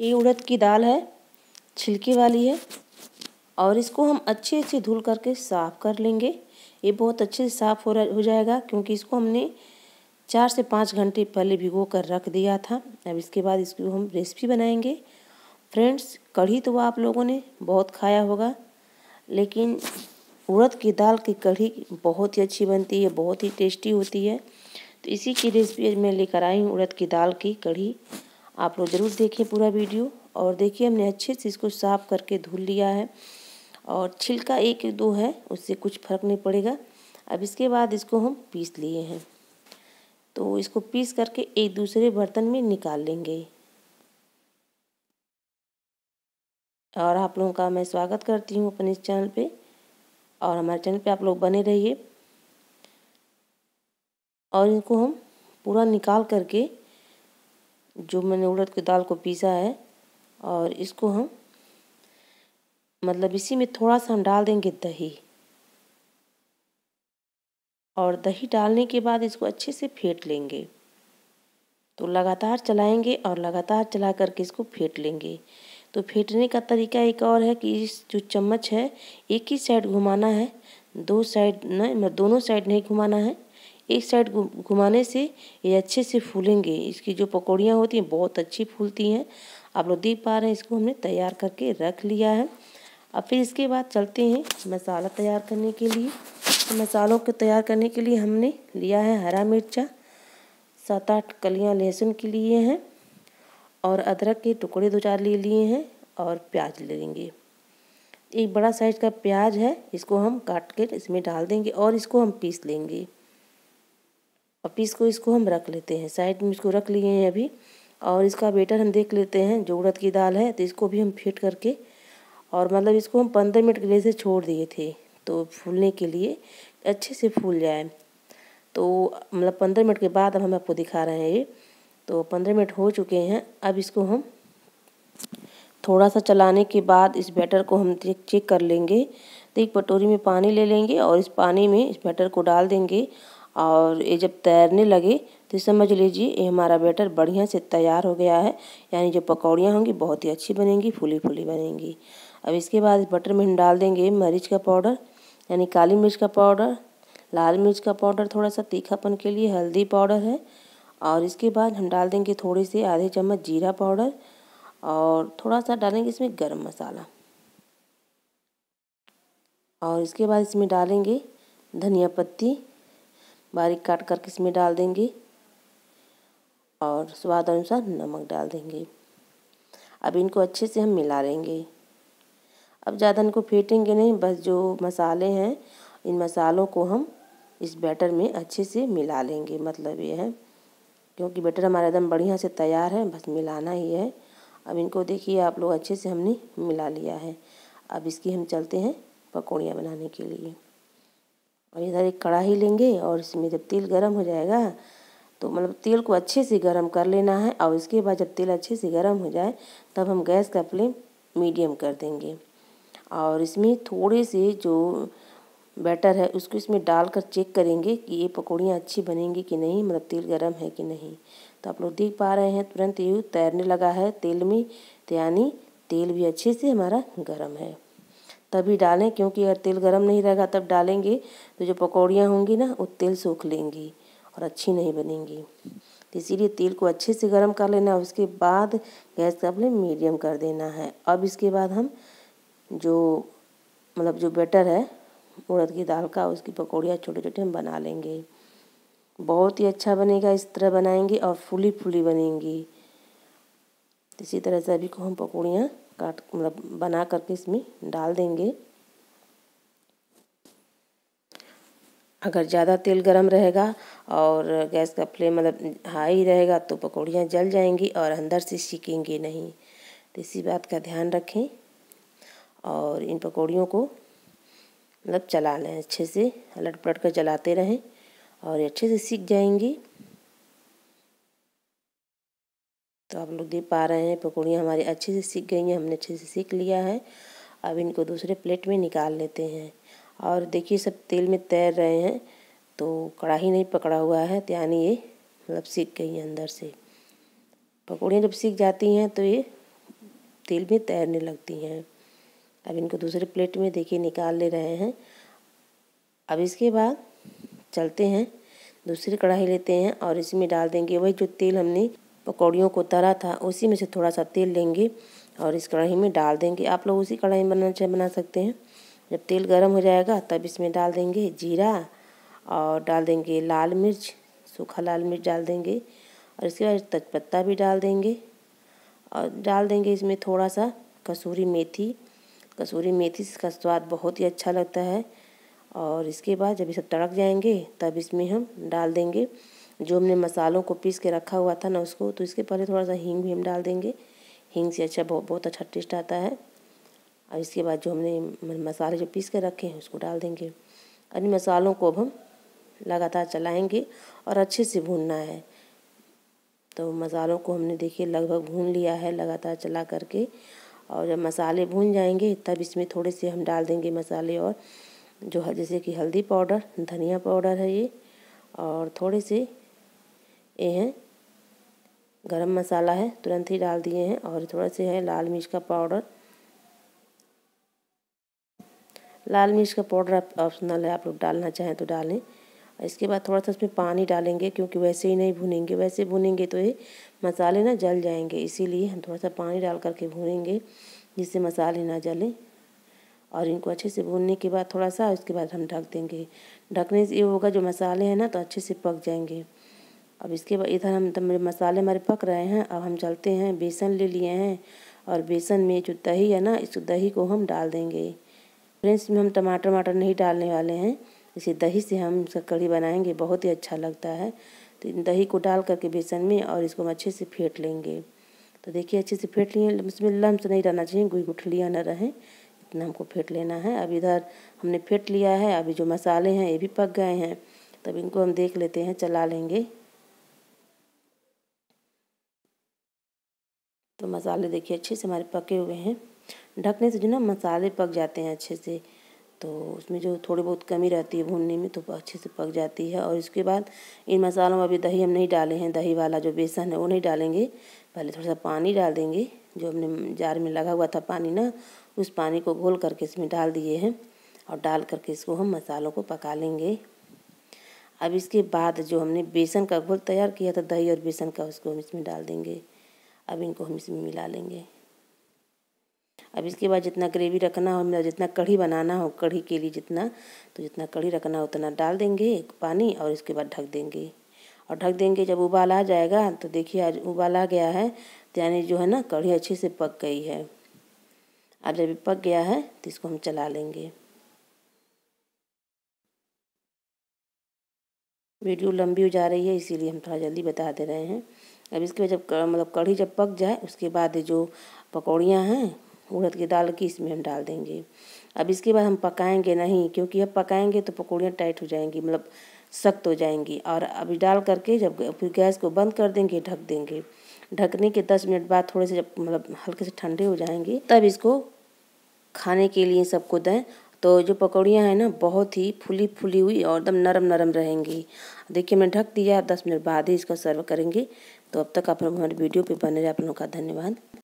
ये उड़द की दाल है छिलके वाली है और इसको हम अच्छे अच्छे धुल करके साफ़ कर लेंगे ये बहुत अच्छे से साफ़ हो रहा हो जाएगा क्योंकि इसको हमने चार से पाँच घंटे पहले भिगो कर रख दिया था अब इसके बाद इसको हम रेसिपी बनाएंगे फ्रेंड्स कढ़ी तो आप लोगों ने बहुत खाया होगा लेकिन उड़द की दाल की कढ़ी बहुत ही अच्छी बनती है बहुत ही टेस्टी होती है तो इसी की रेसिपी मैं लेकर आई हूँ उड़द की दाल की कढ़ी आप लोग ज़रूर देखें पूरा वीडियो और देखिए हमने अच्छे से इसको साफ़ करके धुल लिया है और छिलका एक दो है उससे कुछ फ़र्क नहीं पड़ेगा अब इसके बाद इसको हम पीस लिए हैं तो इसको पीस करके एक दूसरे बर्तन में निकाल लेंगे और आप लोगों का मैं स्वागत करती हूँ अपने चैनल पे और हमारे चैनल पे आप लोग बने रहिए और इनको हम पूरा निकाल करके जो मैंने उड़द की दाल को पीसा है और इसको हम मतलब इसी में थोड़ा सा हम डाल देंगे दही और दही डालने के बाद इसको अच्छे से फेंट लेंगे तो लगातार चलाएंगे और लगातार चला करके इसको फेंट लेंगे तो फेंटने का तरीका एक और है कि इस जो चम्मच है एक ही साइड घुमाना है दो साइड न मतलब दोनों साइड नहीं घुमाना है एक साइड घुमाने से ये अच्छे से फूलेंगे इसकी जो पकौड़ियाँ होती हैं बहुत अच्छी फूलती हैं आप लोग देख पा रहे हैं इसको हमने तैयार करके रख लिया है अब फिर इसके बाद चलते हैं मसाला तैयार करने के लिए तो मसालों को तैयार करने के लिए हमने लिया है हरा मिर्चा सात आठ कलियाँ लहसुन के लिए हैं और अदरक के टुकड़े दो चार ले लिए हैं और प्याज ले लेंगे एक बड़ा साइज का प्याज है इसको हम काट के इसमें डाल देंगे और इसको हम पीस लेंगे और पीस को इसको हम रख लेते हैं साइड में इसको रख लिए हैं अभी और इसका बेटर हम देख लेते हैं जो उड़द की दाल है तो इसको भी हम फिट करके और मतलब इसको हम पंद्रह मिनट के लिए से छोड़ दिए थे तो फूलने के लिए अच्छे से फूल जाए तो मतलब पंद्रह मिनट के बाद अब हम आपको दिखा रहे हैं ये तो पंद्रह मिनट हो चुके हैं अब इसको हम थोड़ा सा चलाने के बाद इस बैटर को हम चेक कर लेंगे तो एक कटोरी में पानी ले लेंगे और इस पानी में इस बैटर को डाल देंगे और ये जब तैरने लगे तो समझ लीजिए ये हमारा बैटर बढ़िया से तैयार हो गया है यानी जो पकौड़ियाँ होंगी बहुत ही अच्छी बनेंगी फूली फूली बनेंगी अब इसके बाद इस बटर में हम डाल देंगे मरीच का पाउडर यानी काली मिर्च का पाउडर लाल मिर्च का पाउडर थोड़ा सा तीखापन के लिए हल्दी पाउडर है और इसके बाद हम डाल देंगे थोड़े से आधे चम्मच जीरा पाउडर और थोड़ा सा डालेंगे इसमें गर्म मसाला और इसके बाद इसमें डालेंगे धनिया पत्ती बारीक काट कर इसमें डाल देंगे और स्वाद अनुसार नमक डाल देंगे अब इनको अच्छे से हम मिला लेंगे अब ज़्यादा इनको फेंटेंगे नहीं बस जो मसाले हैं इन मसालों को हम इस बैटर में अच्छे से मिला लेंगे मतलब ये है क्योंकि बैटर हमारा एकदम बढ़िया से तैयार है बस मिलाना ही है अब इनको देखिए आप लोग अच्छे से हमने मिला लिया है अब इसकी हम चलते हैं पकौड़ियाँ बनाने के लिए और इधर एक कढ़ाई लेंगे और इसमें जब तेल गर्म हो जाएगा तो मतलब तेल को अच्छे से गर्म कर लेना है और इसके बाद जब तेल अच्छे से गर्म हो जाए तब हम गैस का फ्लेम मीडियम कर देंगे और इसमें थोड़े से जो बैटर है उसको इसमें डालकर चेक करेंगे कि ये पकौड़ियाँ अच्छी बनेंगी कि नहीं मतलब तेल गर्म है कि नहीं तो आप लोग देख पा रहे हैं तुरंत ये तैरने लगा है तेल में तो यानी तेल भी अच्छे से हमारा गर्म है तभी डालें क्योंकि अगर तेल गर्म नहीं रहेगा तब डालेंगे तो जो पकौड़ियाँ होंगी ना वो तेल सूख लेंगी और अच्छी नहीं बनेंगी तो इसीलिए तेल को अच्छे से गर्म कर लेना उसके बाद गैस का अपने मीडियम कर देना है अब इसके बाद हम जो मतलब जो बेटर है उड़द की दाल का उसकी पकौड़ियाँ छोटे छोटे हम बना लेंगे बहुत ही अच्छा बनेगा इस तरह बनाएंगे और फूली फूली बनेंगी इसी तरह से अभी को हम पकौड़ियाँ काट मतलब बना करके इसमें डाल देंगे अगर ज़्यादा तेल गरम रहेगा और गैस का फ्लेम मतलब हाई रहेगा तो पकौड़ियाँ जल जाएंगी और अंदर से सीखेंगे नहीं तो इसी बात का ध्यान रखें और इन पकौड़ियों को मतलब चला लें अच्छे से अलट पलट कर जलाते रहें और अच्छे से सीख जाएंगी तो आप लोग देख पा रहे हैं पकौड़ियाँ हमारी अच्छे से सीख गई हैं हमने अच्छे से सीख लिया है अब इनको दूसरे प्लेट में निकाल लेते हैं और देखिए सब तेल में तैर रहे हैं तो कढ़ाई नहीं पकड़ा हुआ है तो यानी ये मतलब सीख गई हैं अंदर से पकौड़ियाँ जब सीख जाती हैं तो ये तेल में तैरने लगती हैं अब इनको दूसरे प्लेट में देखिए निकाल ले रहे हैं अब इसके बाद चलते हैं दूसरी कढ़ाई लेते हैं और इसमें डाल देंगे वही जो तेल हमने पकौड़ियों को तरा था उसी में से थोड़ा सा तेल लेंगे और इस कढ़ाई में डाल देंगे आप लोग उसी कढ़ाई में बनाना बना सकते हैं जब तेल गर्म हो जाएगा तब इसमें डाल देंगे जीरा और डाल देंगे लाल मिर्च सूखा लाल मिर्च डाल देंगे और इसके बाद तेजपत्ता भी डाल देंगे और डाल देंगे इसमें थोड़ा सा कसूरी मेथी कसूरी मेथी इसका स्वाद बहुत ही अच्छा लगता है और इसके बाद जब ये सब तड़क जाएंगे तब इसमें हम डाल देंगे जो हमने मसालों को पीस के रखा हुआ था ना उसको तो इसके पहले थोड़ा सा हींग भी हम डाल देंगे हींग से अच्छा बहुत बहुत अच्छा टेस्ट आता है और इसके बाद जो हमने मसाले जो पीस के रखे हैं उसको डाल देंगे और मसालों को अब हम लगातार चलाएंगे और अच्छे से भूनना है तो मसालों को हमने देखिए लगभग भून लिया है लगातार चला करके और जब मसाले भून जाएंगे तब इसमें थोड़े से हम डाल देंगे मसाले और जो जैसे कि हल्दी पाउडर धनिया पाउडर है ये और थोड़े से ये हैं गरम मसाला है तुरंत ही डाल दिए हैं और थोड़ा से है लाल मिर्च का पाउडर लाल मिर्च का पाउडर ऑप्शनल है आप लोग डालना चाहें तो डालें इसके बाद थोड़ा सा उसमें पानी डालेंगे क्योंकि वैसे ही नहीं भुनेंगे वैसे भुनेंगे तो ये मसाले ना जल जाएंगे इसीलिए हम थोड़ा सा पानी डाल करके भूनेंगे जिससे मसाले ना जलें और इनको अच्छे से भूनने के बाद थोड़ा सा उसके बाद हम ढक देंगे ढकने से ये होगा जो मसाले हैं ना तो अच्छे से पक जाएंगे अब इसके बाद इधर हम तो मसाले हमारे पक रहे हैं अब हम चलते हैं बेसन ले लिए हैं और बेसन में जो दही है ना इस दही को हम डाल देंगे फ्रेंड्स में हम टमाटर वमाटर नहीं डालने वाले हैं इसे दही से हम इसका कड़ी बनाएंगे बहुत ही अच्छा लगता है तो इन दही को डाल करके बेसन में और इसको हम अच्छे से फेंट लेंगे तो देखिए अच्छे से फेंट लिए उसमें लम्स नहीं रहना चाहिए कोई गुठलियाँ ना रहें इतना हमको फेंट लेना है अब इधर हमने फेंट लिया है अभी जो मसाले हैं ये भी पक गए हैं तब इनको हम देख लेते हैं चला लेंगे तो मसाले देखिए अच्छे से हमारे पके हुए हैं ढकने से जो ना मसाले पक जाते हैं अच्छे से तो उसमें जो थोड़ी बहुत कमी रहती है भूनने में तो अच्छे से पक जाती है और इसके बाद इन मसालों में अभी दही हम नहीं डाले हैं दही वाला जो बेसन है वो नहीं डालेंगे पहले थोड़ा सा पानी डाल देंगे जो हमने जार में लगा हुआ था पानी ना उस पानी को घोल करके इसमें डाल दिए हैं और डाल करके इसको हम मसालों को पका लेंगे अब इसके बाद जो हमने बेसन का घोल तैयार किया था दही और बेसन का उसको हम इसमें डाल देंगे अब इनको हम इसमें मिला लेंगे अब इसके बाद जितना ग्रेवी रखना हो मतलब जितना कढ़ी बनाना हो कढ़ी के लिए जितना तो जितना कढ़ी रखना हो उतना डाल देंगे पानी और इसके बाद ढक देंगे और ढक देंगे जब उबाल आ जाएगा तो देखिए आज उबाल आ गया है तो यानी जो है ना कढ़ी अच्छे से पक गई है अब जब पक गया है तो इसको हम चला लेंगे वीडियो लंबी हो जा रही है इसीलिए हम थोड़ा जल्दी बता दे रहे हैं अब इसके जब मतलब कढ़ी जब पक जाए उसके बाद जो पकौड़ियाँ हैं उड़द की दाल की इसमें हम डाल देंगे अब इसके बाद हम पकाएंगे नहीं क्योंकि अब पकाएंगे तो पकौड़ियाँ टाइट हो जाएंगी मतलब सख्त हो जाएंगी और अभी डाल करके जब फिर गैस को बंद कर देंगे ढक देंगे ढकने के दस मिनट बाद थोड़े से जब मतलब हल्के से ठंडे हो जाएंगे तब इसको खाने के लिए सबको दें तो जो पकौड़ियाँ हैं ना बहुत ही फूली फूली हुई और एकदम नरम नरम रहेंगी देखिए मैं ढक दिया दस मिनट बाद ही इसका सर्व करेंगे तो अब तक आप लोग हमारे वीडियो पे बने रहे आप लोगों का धन्यवाद